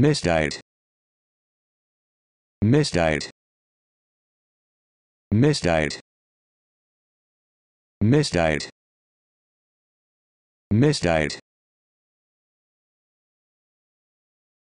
Mistite. Mistite. Mistite. Mistite. Mistite.